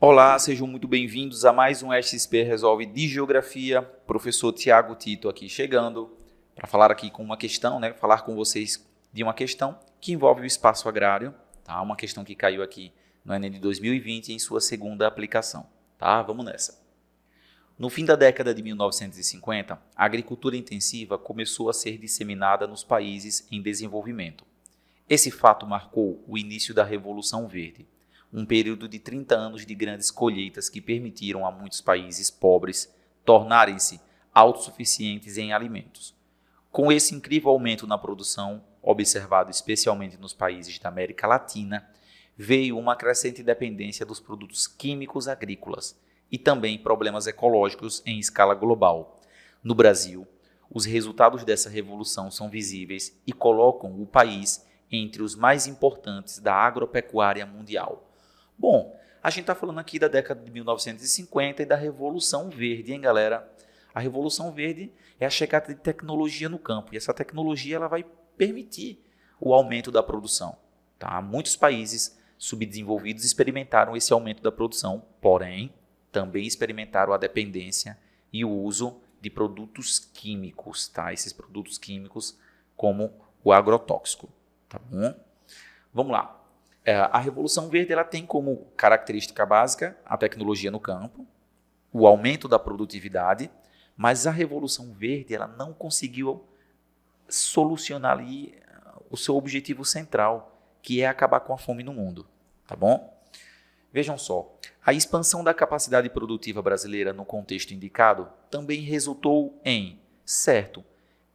Olá, sejam muito bem-vindos a mais um SSP Resolve de Geografia. Professor Tiago Tito aqui chegando para falar aqui com uma questão, né? Falar com vocês de uma questão que envolve o espaço agrário, tá? Uma questão que caiu aqui no Enem de 2020 em sua segunda aplicação, tá? Vamos nessa. No fim da década de 1950, a agricultura intensiva começou a ser disseminada nos países em desenvolvimento. Esse fato marcou o início da Revolução Verde um período de 30 anos de grandes colheitas que permitiram a muitos países pobres tornarem-se autossuficientes em alimentos. Com esse incrível aumento na produção, observado especialmente nos países da América Latina, veio uma crescente dependência dos produtos químicos agrícolas e também problemas ecológicos em escala global. No Brasil, os resultados dessa revolução são visíveis e colocam o país entre os mais importantes da agropecuária mundial. Bom, a gente está falando aqui da década de 1950 e da Revolução Verde, hein, galera? A Revolução Verde é a chegada de tecnologia no campo e essa tecnologia ela vai permitir o aumento da produção. Tá? Muitos países subdesenvolvidos experimentaram esse aumento da produção, porém, também experimentaram a dependência e o uso de produtos químicos, tá? Esses produtos químicos como o agrotóxico, tá bom? Vamos lá. É, a Revolução Verde ela tem como característica básica a tecnologia no campo, o aumento da produtividade, mas a Revolução Verde ela não conseguiu solucionar ali eh, o seu objetivo central, que é acabar com a fome no mundo, tá bom? Vejam só, a expansão da capacidade produtiva brasileira no contexto indicado também resultou em, certo,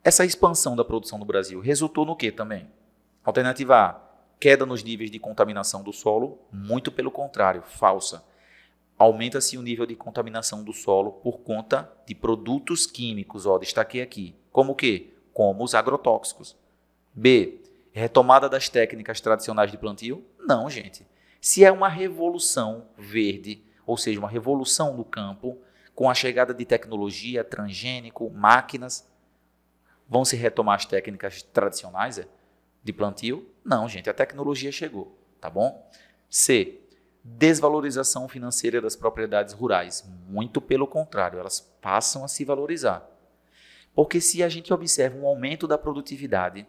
essa expansão da produção no Brasil resultou no que também? Alternativa A, queda nos níveis de contaminação do solo, muito pelo contrário, falsa. Aumenta-se o nível de contaminação do solo por conta de produtos químicos, ó, destaquei aqui. Como que? Como os agrotóxicos. B. Retomada das técnicas tradicionais de plantio? Não, gente. Se é uma revolução verde, ou seja, uma revolução no campo, com a chegada de tecnologia, transgênico, máquinas, vão se retomar as técnicas tradicionais? É? de plantio? Não, gente, a tecnologia chegou, tá bom? C. Desvalorização financeira das propriedades rurais. Muito pelo contrário, elas passam a se valorizar. Porque se a gente observa um aumento da produtividade,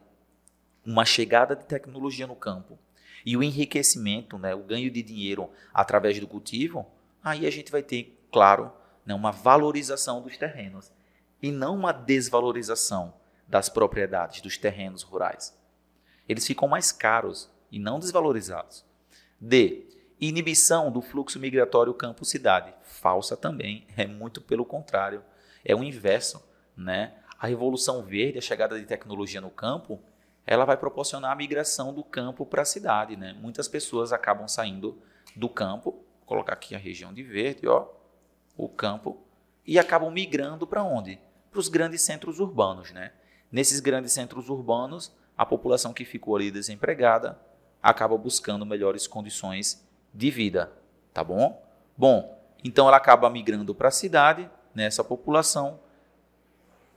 uma chegada de tecnologia no campo e o enriquecimento, né, o ganho de dinheiro através do cultivo, aí a gente vai ter, claro, né, uma valorização dos terrenos e não uma desvalorização das propriedades, dos terrenos rurais eles ficam mais caros e não desvalorizados. D. Inibição do fluxo migratório campo-cidade. Falsa também, é muito pelo contrário, é o inverso. Né? A Revolução Verde, a chegada de tecnologia no campo, ela vai proporcionar a migração do campo para a cidade. Né? Muitas pessoas acabam saindo do campo, vou colocar aqui a região de verde, ó, o campo, e acabam migrando para onde? Para os grandes centros urbanos. Né? Nesses grandes centros urbanos, a população que ficou ali desempregada acaba buscando melhores condições de vida, tá bom? Bom, então ela acaba migrando para a cidade, nessa né, população,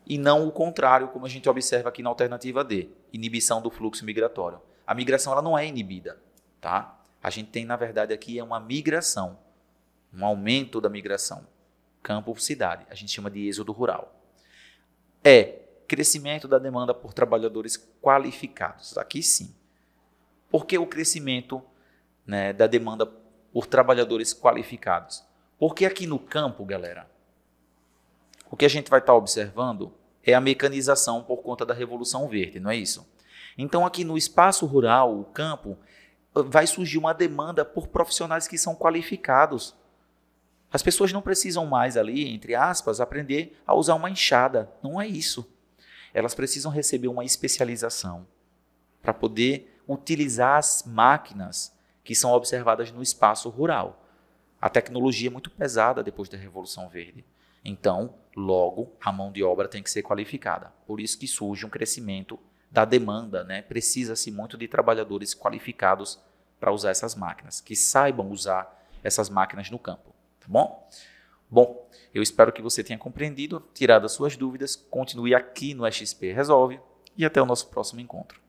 e não o contrário, como a gente observa aqui na alternativa D, inibição do fluxo migratório. A migração ela não é inibida, tá? A gente tem, na verdade, aqui é uma migração, um aumento da migração, campo-cidade. A gente chama de êxodo rural. É crescimento da demanda por trabalhadores qualificados. Aqui sim. Por que o crescimento né, da demanda por trabalhadores qualificados? Porque aqui no campo, galera, o que a gente vai estar tá observando é a mecanização por conta da Revolução Verde, não é isso? Então, aqui no espaço rural, o campo, vai surgir uma demanda por profissionais que são qualificados. As pessoas não precisam mais ali, entre aspas, aprender a usar uma enxada. Não é isso elas precisam receber uma especialização para poder utilizar as máquinas que são observadas no espaço rural. A tecnologia é muito pesada depois da Revolução Verde. Então, logo, a mão de obra tem que ser qualificada. Por isso que surge um crescimento da demanda, né? Precisa-se muito de trabalhadores qualificados para usar essas máquinas, que saibam usar essas máquinas no campo, tá bom? Bom, eu espero que você tenha compreendido, tirado as suas dúvidas, continue aqui no XP Resolve e até o nosso próximo encontro.